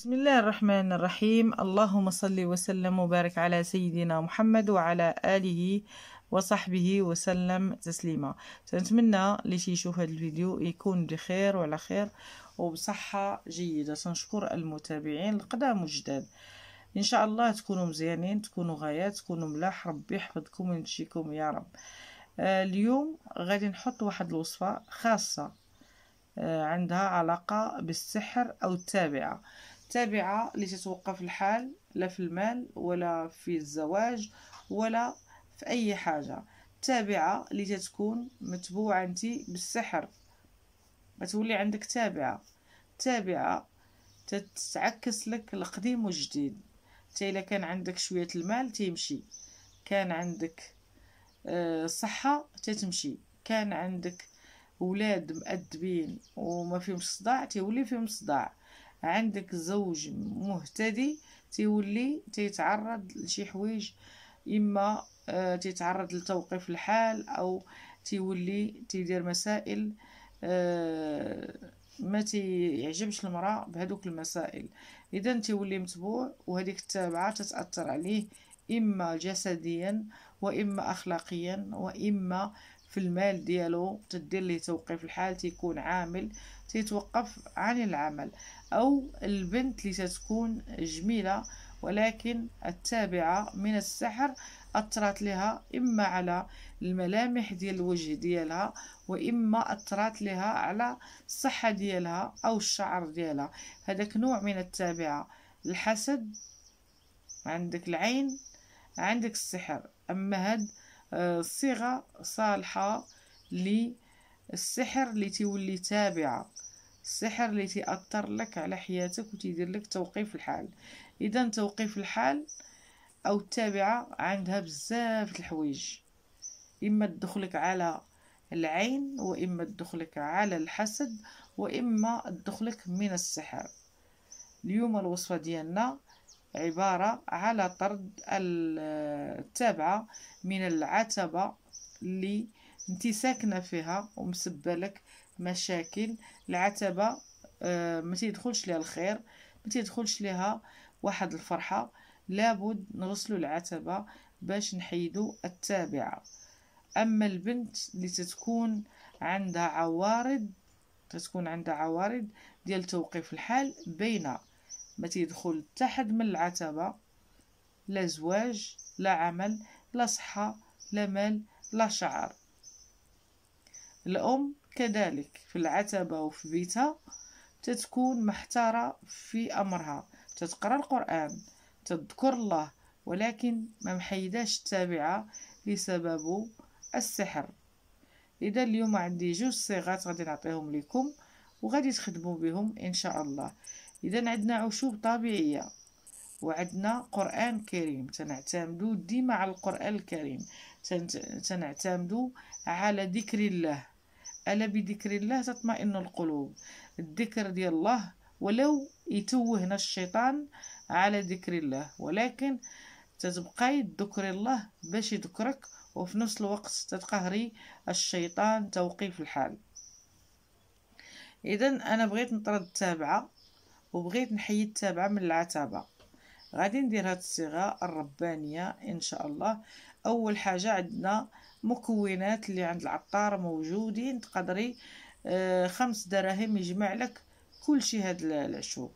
بسم الله الرحمن الرحيم اللهم صل وسلم وبارك على سيدنا محمد وعلى آله وصحبه وسلم تسليما نتمنى اللي تيشوف هذا الفيديو يكون بخير وعلى خير وبصحة جيدة سنشكر المتابعين القدام والجداد ان شاء الله تكونوا مزيانين تكونوا غايات تكونوا ملاح ربي يحفظكم وينشيكم يا رب آه، اليوم غادي نحط واحد الوصفة خاصة آه، عندها علاقة بالسحر او التابعة تابعة لتتوقف الحال لا في المال ولا في الزواج ولا في أي حاجة تابعة لتتكون متبوعة أنت بالسحر تولي عندك تابعة تابعة تتعكس لك القديم والجديد تيلا الا كان عندك شويه المال تيمشي كان عندك آه، صحه تتمشي كان عندك ولاد مأدبين وما فيهم صداع تيولي فيهم صداع عندك زوج مهتدي تيولي تيتعرض لشي حوايج اما آه، تيتعرض لتوقيف الحال او تيولي تيدير مسائل آه، ما تيعجبش المراه بهذوك المسائل اذا تيولي متبوع وهذيك التابعه تتاثر عليه اما جسديا واما اخلاقيا واما في المال ديالو تدير ليه توقيف الحال تيكون عامل تيتوقف عن العمل او البنت اللي تتكون جميله ولكن التابعه من السحر اثرت لها اما على الملامح ديال الوجه ديالها واما اثرت لها على الصحه ديالها او الشعر ديالها هذاك نوع من التابعه الحسد عندك العين عندك السحر اما هاد صيغة صالحة للسحر اللي تولي تابعة السحر اللي تأثر لك على حياتك وتيدير لك توقيف الحال إذا توقيف الحال أو التابعة عندها بزاف الحوايج إما تدخلك على العين وإما تدخلك على الحسد وإما تدخلك من السحر اليوم الوصفة ديالنا عبارة على طرد التابعة من العتبة اللي انت ساكنة فيها ومسبة لك مشاكل العتبة آه، ما تدخلش لها الخير ما تدخلش لها واحد الفرحة لابد نغسلوا العتبة باش نحيدوا التابعة أما البنت اللي تتكون عندها عوارض تتكون عندها عوارض ديال توقيف الحال بينها ما تيدخل حتى حد من العتبه لا زواج لا عمل لا صحه لا مال لا شعر الام كذلك في العتبه وفي بيتها تتكون محتاره في امرها تتقرا القران تذكر الله ولكن ما محيداش التابعه لسبب السحر اذا اليوم عندي جوج صيغات غادي نعطيهم لكم وغادي تخدموا بهم ان شاء الله اذا عندنا عشوب طبيعيه وعندنا قران كريم تنعتمدو ديما على القران الكريم تنعتمدو على ذكر الله الا بذكر الله تطمئن القلوب الذكر ديال الله ولو يتوهنا الشيطان على ذكر الله ولكن تتبقاي تذكر الله باش يذكرك وفي نفس الوقت تتقهري الشيطان توقيف الحال اذا انا بغيت نطرد التابعه وبغيت نحيد التابعة من العتبة غادي ندير هاد الصيغة الربانية إن شاء الله أول حاجة عندنا مكونات اللي عند العطار موجودين تقدري آه، خمس دراهم يجمع لك كل شي هاد العشوب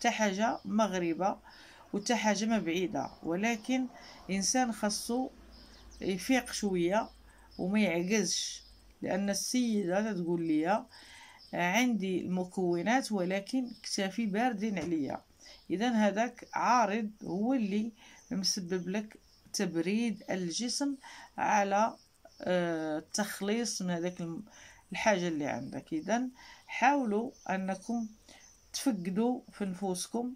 تا حاجة مغربة وتا حاجة ما بعيدة ولكن إنسان خاصو يفيق شوية وما يعجزش لأن السيدة تقول لي عندي المكونات ولكن كتافي باردين عليا اذا هذاك عارض هو اللي مسبب لك تبريد الجسم على آه، التخليص من هذاك الحاجه اللي عندك اذا حاولوا انكم تفقدوا في نفوسكم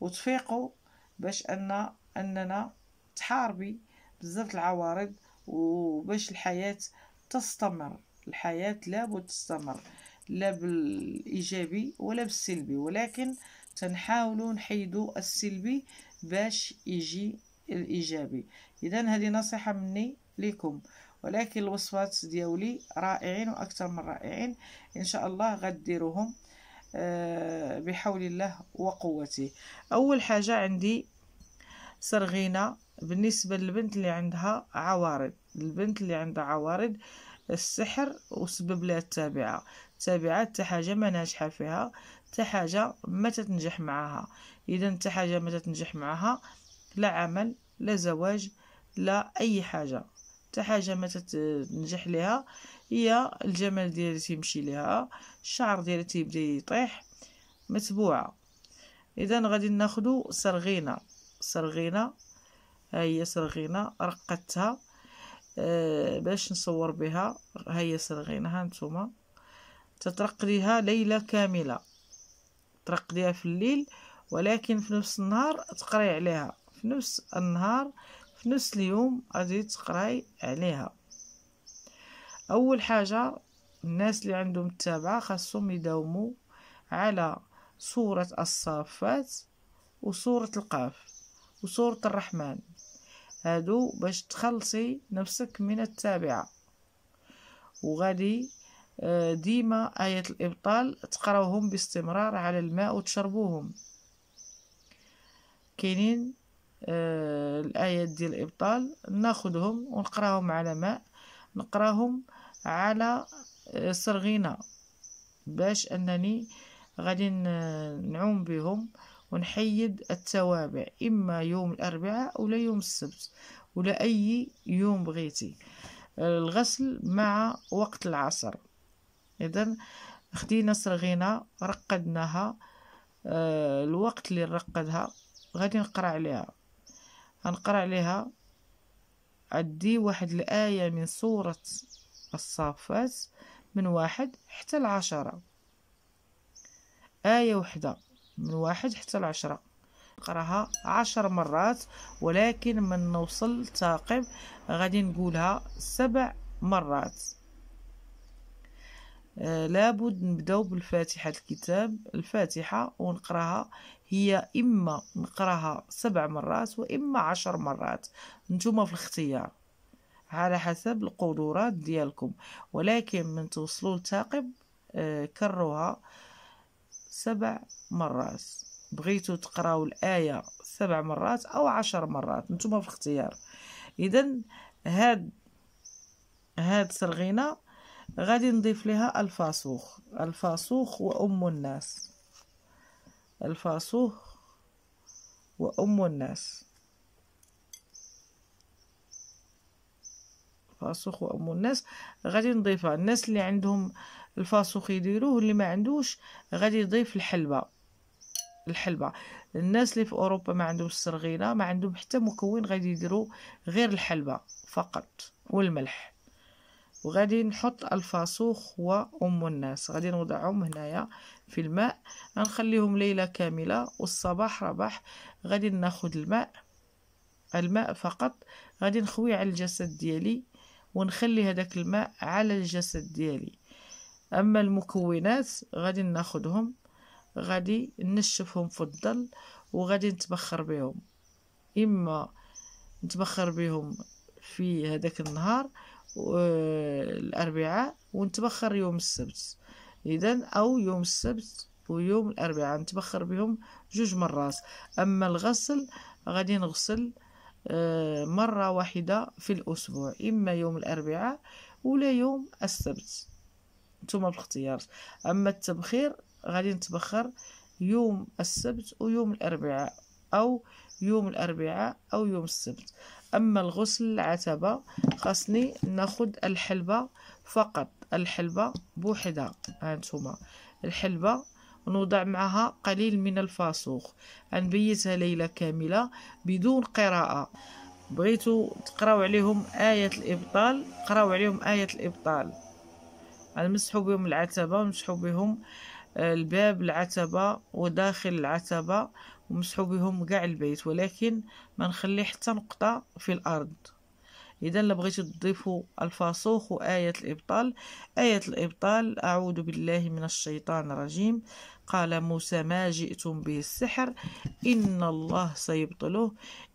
وتفيقوا باش ان اننا تحاربي بزاف العوارض وباش الحياه تستمر الحياه لابد تستمر لا بالإيجابي ولا بالسلبي ولكن تنحاولوا نحيدوا السلبي باش يجي الإيجابي إذا هذه نصيحة مني لكم ولكن الوصفات ديولي رائعين وأكثر من رائعين إن شاء الله غديروهم آه، بحول الله وقوته أول حاجة عندي سرغينة بالنسبة للبنت اللي عندها عوارض البنت اللي عندها عوارض السحر وسبب لها التابعة تابعات حاجة ما ناجحة فيها حتى حاجة ما تتنجح معها إذا حاجة ما تتنجح معها لا عمل لا زواج لا أي حاجة حتى حاجة ما تتنجح ليها هي الجمال ديالي تيمشي ليها الشعر ديالي تيبدا يطيح متبوعة إذا غادي ناخدو سرغينة سرغينة ها هي سرغينة رقدتها أه باش نصور بها ها هي سرغينة ها نتوما تترقديها ليلة كاملة ترقديها في الليل ولكن في نفس النهار تقراي عليها في نفس النهار في نفس اليوم غادي تقراي عليها اول حاجه الناس اللي عندهم التابعه خاصهم يداوموا على سوره الصافات وصورة القاف وصورة الرحمن هادو باش تخلصي نفسك من التابعه وغادي آه، ديما آية الإبطال تقراوهم باستمرار على الماء وتشربوهم كاينين آه الآيات ديال الإبطال ناخدهم ونقراهم على ماء نقراهم على آه، سرغينة باش أنني غادي نعوم بهم ونحيد التوابع إما يوم الأربعاء ولا يوم السبت ولا أي يوم بغيتي الغسل مع وقت العصر اذا خدينا صرغينا رقدناها آه، الوقت اللي نرقدها غادي نقرا عليها غنقرا عليها عدي واحد الايه من سوره الصافات من واحد حتى العشرة آية وحدة من واحد حتى العشرة نقراها عشر مرات ولكن من نوصل تاقب غادي نقولها سبع مرات آه، لابد نبداو بالفاتحة الكتاب الفاتحة ونقراها هي إما نقراها سبع مرات وإما عشر مرات نتوما في الاختيار على حسب القدرات ديالكم ولكن من توصلوا لتاقب آه، كروها سبع مرات بغيتو تقراو الآية سبع مرات أو عشر مرات نتوما في الاختيار إذا هاد هاد سرغينة غادي نضيف لها الفاسوخ الفاسوخ وأم الناس الفاسوخ وأم الناس الفاسوخ وأم الناس غادي نضيفها الناس اللي عندهم الفاسوخ يديروه اللي ما عندوش غادي يضيف الحلبة الحلبة الناس اللي في أوروبا ما عندهم السرغينة ما عندهم حتى مكون غادي يديروا غير الحلبة فقط والملح وغادي نحط الفاسوخ وام الناس غادي نوضعهم هنايا في الماء غنخليهم ليله كامله والصباح رباح غادي ناخذ الماء الماء فقط غادي نخوي على الجسد ديالي ونخلي هذاك الماء على الجسد ديالي اما المكونات غادي ناخذهم غادي نشفهم في الظل وغادي نتبخر بهم اما نتبخر بهم في هذاك النهار الأربعاء ونتبخر يوم السبت إذا أو يوم السبت ويوم الأربعاء نتبخر بهم جوج مرات أما الغسل غادي نغسل آه، مرة واحدة في الأسبوع إما يوم الأربعاء ولا يوم السبت نتوما بالاختيار أما التبخير غادي نتبخر يوم السبت ويوم الأربعاء أو يوم الأربعاء أو يوم السبت أما الغسل العتبة خاصني ناخد الحلبة فقط الحلبة بوحدها هانتوما الحلبة ونوضع معها قليل من الفاسوخ نبيتها ليلة كاملة بدون قراءة بغيتو تقراو عليهم آية الإبطال قراو عليهم آية الإبطال نمسحو بهم العتبة ونمسحو بهم آه، الباب العتبة وداخل العتبة ومسحو بهم كاع البيت ولكن ما نخليه حتى نقطة في الأرض إذا بغيتي تضيفوا الفاسوخ وآية الإبطال آية الإبطال أعوذ بالله من الشيطان الرجيم قال موسى ما جئتم به السحر إن الله سيبطله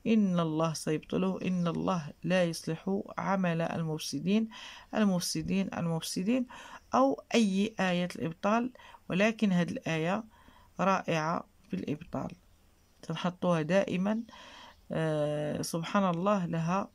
إن الله سيبطله إن الله لا يصلح عمل المفسدين المفسدين المفسدين أو أي آية الإبطال ولكن هذه الآية رائعة في الإبطال تنحطوها دائما آه، سبحان الله لها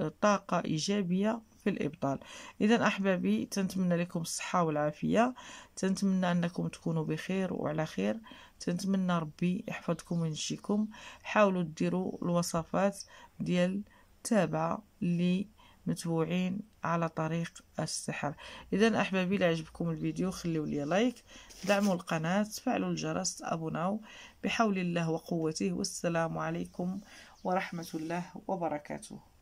آه، طاقة إيجابية في الإبطال إذا أحبابي تنتمنى لكم الصحة والعافية تنتمنى أنكم تكونوا بخير وعلى خير تنتمنى ربي يحفظكم وينجيكم حاولوا تديروا الوصفات ديال تابعة اللي متبوعين على طريق السحر اذا احبابي لعجبكم عجبكم الفيديو خليوا لي لايك دعموا القناه فعلوا الجرس ابوناو بحول الله وقوته والسلام عليكم ورحمه الله وبركاته